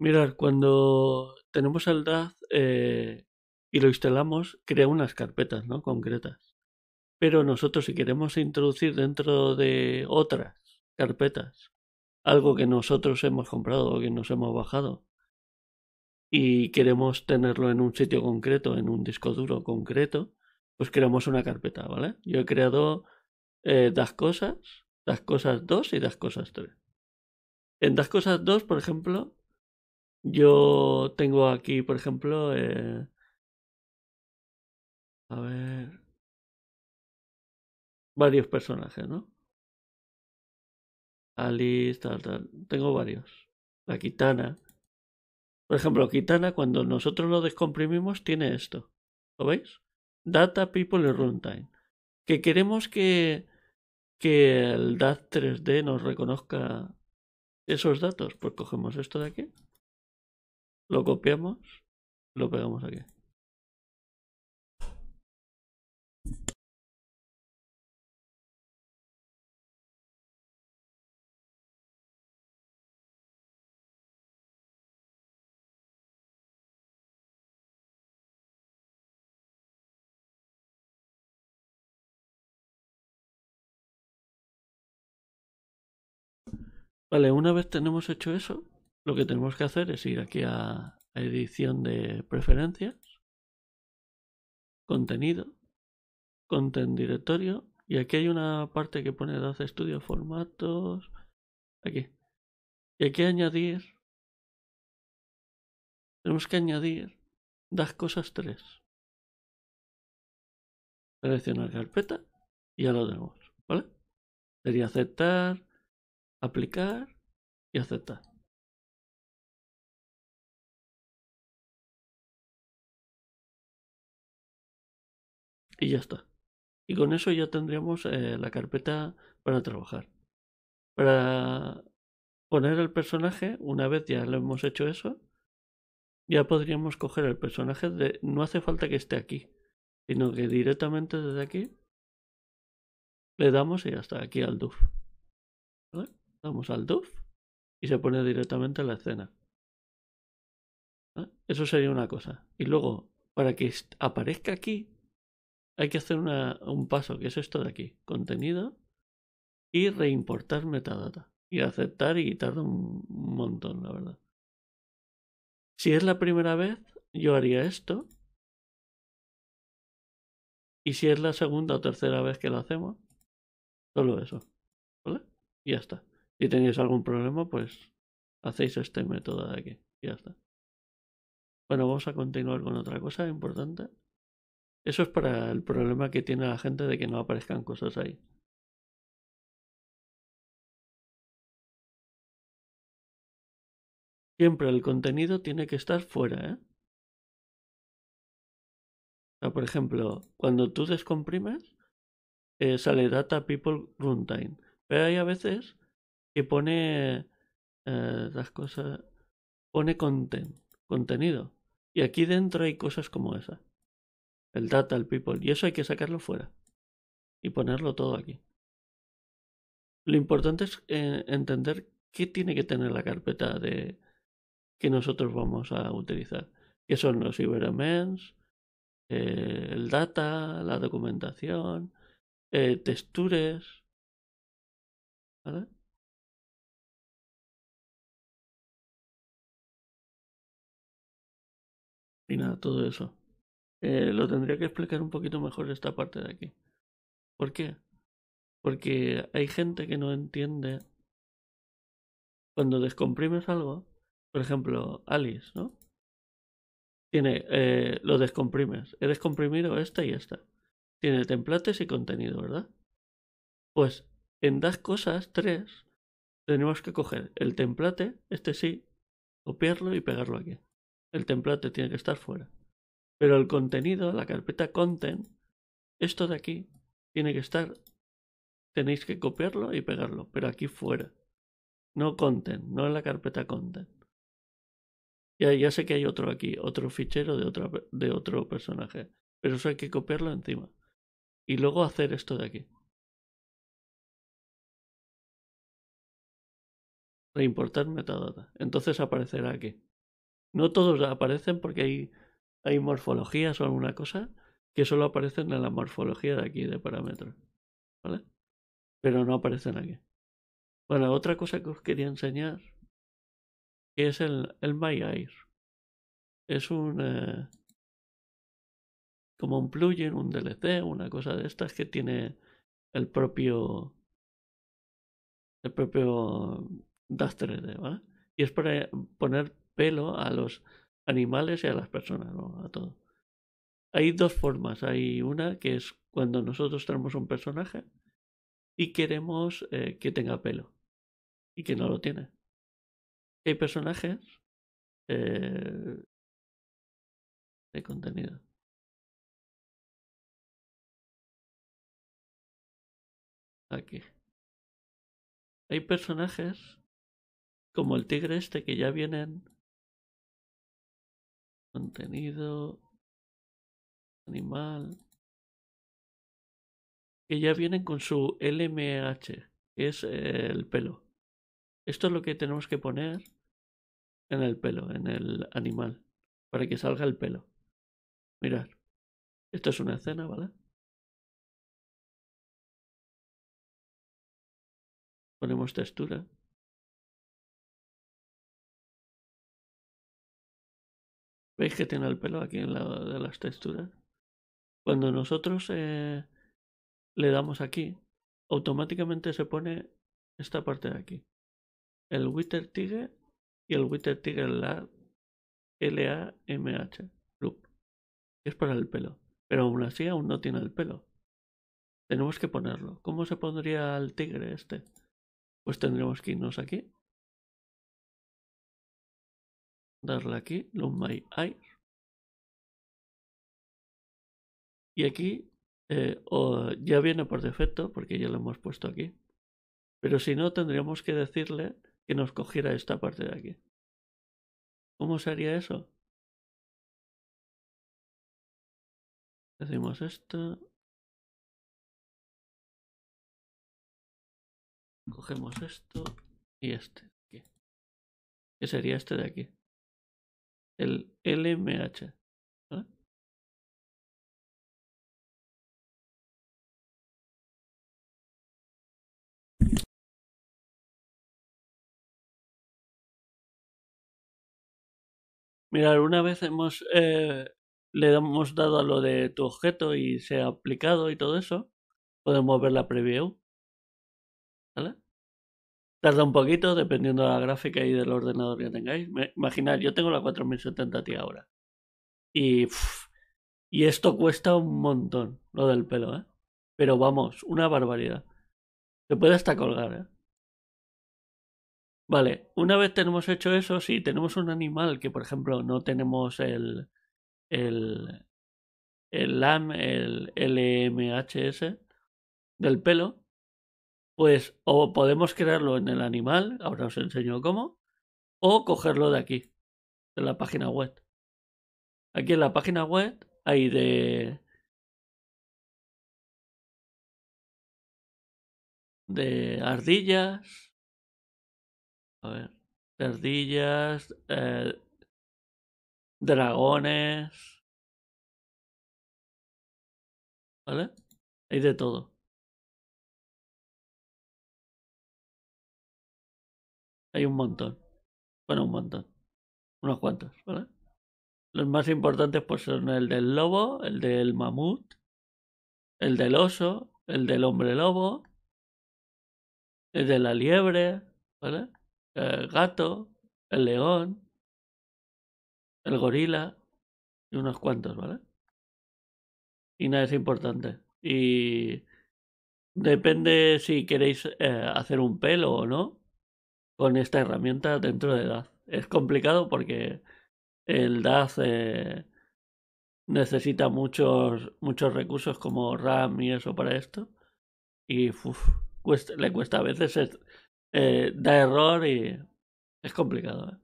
Mirar, cuando tenemos el DAZ eh, y lo instalamos, crea unas carpetas ¿no? concretas. Pero nosotros si queremos introducir dentro de otras carpetas algo que nosotros hemos comprado o que nos hemos bajado y queremos tenerlo en un sitio concreto, en un disco duro concreto, pues creamos una carpeta, ¿vale? Yo he creado eh, das cosas, das cosas 2 y das cosas 3. En das cosas 2, por ejemplo, yo tengo aquí, por ejemplo, eh, a ver, varios personajes, ¿no? Alice, tal, tal. Tengo varios. La Kitana. Por ejemplo, Kitana, cuando nosotros lo descomprimimos, tiene esto. ¿Lo veis? Data, People y Runtime. Que queremos que, que el DAT 3D nos reconozca esos datos. Pues cogemos esto de aquí lo copiamos, lo pegamos aquí. Vale, una vez tenemos hecho eso, lo que tenemos que hacer es ir aquí a, edición de preferencias, contenido, content directorio, y aquí hay una parte que pone das estudio formatos, aquí. Y aquí añadir, tenemos que añadir das cosas 3. Seleccionar carpeta y ya lo tenemos, ¿vale? Sería aceptar, aplicar y aceptar. y ya está. Y con eso ya tendríamos eh, la carpeta para trabajar. Para poner el personaje, una vez ya lo hemos hecho eso, ya podríamos coger el personaje de... No hace falta que esté aquí, sino que directamente desde aquí le damos y ya está, aquí al DUF. Damos al DUF y se pone directamente a la escena. Eso sería una cosa. Y luego, para que aparezca aquí, hay que hacer un paso, que es esto de aquí, contenido y reimportar metadata. Y aceptar y tarda un montón, la verdad. Si es la primera vez, yo haría esto. Y si es la segunda o tercera vez que lo hacemos, solo eso. ¿Vale? Y ya está. Si tenéis algún problema, pues hacéis este método de aquí. Y ya está. Bueno, vamos a continuar con otra cosa importante. Eso es para el problema que tiene la gente de que no aparezcan cosas ahí. Siempre el contenido tiene que estar fuera, ¿eh? por ejemplo, cuando tú descomprimes, eh, sale Data People Runtime. Pero hay a veces que pone eh, las cosas. pone content, contenido. Y aquí dentro hay cosas como esa. El data, el people. Y eso hay que sacarlo fuera. Y ponerlo todo aquí. Lo importante es eh, entender qué tiene que tener la carpeta de que nosotros vamos a utilizar. Que son los iberamens, eh, el data, la documentación, eh, textures. ¿Vale? Y nada, todo eso. Eh, lo tendría que explicar un poquito mejor esta parte de aquí. ¿Por qué? Porque hay gente que no entiende cuando descomprimes algo, por ejemplo, Alice, ¿no? Tiene, eh, lo descomprimes. He descomprimido esta y esta. Tiene templates y contenido, ¿verdad? Pues en das cosas, tres, tenemos que coger el template, este sí, copiarlo y pegarlo aquí. El template tiene que estar fuera. Pero el contenido, la carpeta content, esto de aquí tiene que estar. Tenéis que copiarlo y pegarlo, pero aquí fuera. No content, no en la carpeta content. Ya, ya sé que hay otro aquí, otro fichero de, de otro personaje, pero eso hay que copiarlo encima. Y luego hacer esto de aquí. reimportar metadata. Entonces aparecerá aquí. No todos aparecen porque hay hay morfologías o alguna cosa que solo aparecen en la morfología de aquí, de parámetros. ¿Vale? Pero no aparecen aquí. Bueno, otra cosa que os quería enseñar es el, el MyAir. Es un. Eh, como un plugin, un DLC, una cosa de estas que tiene el propio. El propio eh, Duster, 3D, ¿vale? Y es para poner pelo a los animales y a las personas, ¿no? A todo. Hay dos formas. Hay una que es cuando nosotros tenemos un personaje y queremos eh, que tenga pelo y que no lo tiene. Hay personajes eh, de contenido. Aquí. Hay personajes como el tigre este que ya vienen Contenido. Animal. Que ya vienen con su LMH, que es el pelo. Esto es lo que tenemos que poner en el pelo, en el animal, para que salga el pelo. Mirad. Esto es una escena, ¿vale? Ponemos textura. ¿Veis que tiene el pelo aquí en la de las texturas? Cuando nosotros eh, le damos aquí, automáticamente se pone esta parte de aquí. El Wither Tiger y el Wither Tiger LAMH. Es para el pelo. Pero aún así aún no tiene el pelo. Tenemos que ponerlo. ¿Cómo se pondría el tigre este? Pues tendremos que irnos aquí darle aquí, lo My Y aquí eh, ya viene por defecto, porque ya lo hemos puesto aquí. Pero si no, tendríamos que decirle que nos cogiera esta parte de aquí. ¿Cómo sería eso? Hacemos esto. Cogemos esto y este. qué Que sería este de aquí. El LMH. Mira, una vez hemos eh, le hemos dado a lo de tu objeto y se ha aplicado y todo eso. Podemos ver la preview. ¿Vale? Tarda un poquito, dependiendo de la gráfica y del ordenador que tengáis. Imaginad, yo tengo la 4070 Ti ahora. Y, y esto cuesta un montón, lo del pelo, ¿eh? Pero vamos, una barbaridad. Se puede hasta colgar, ¿eh? Vale, una vez tenemos hecho eso, si tenemos un animal que, por ejemplo, no tenemos el, el, el LAM, el LMHS e del pelo, pues o podemos crearlo en el animal, ahora os enseño cómo, o cogerlo de aquí, de la página web. Aquí en la página web hay de... de ardillas. A ver, ardillas, eh, dragones. ¿Vale? Hay de todo. Hay un montón. Bueno, un montón. Unos cuantos, ¿vale? Los más importantes pues son el del lobo, el del mamut, el del oso, el del hombre lobo, el de la liebre, ¿vale? El gato, el león, el gorila y unos cuantos, ¿vale? Y nada es importante. Y depende si queréis eh, hacer un pelo o no con esta herramienta dentro de Daz Es complicado porque el Daz eh, necesita muchos, muchos recursos como RAM y eso para esto. Y le cuesta a veces, eh, eh, da error y es complicado.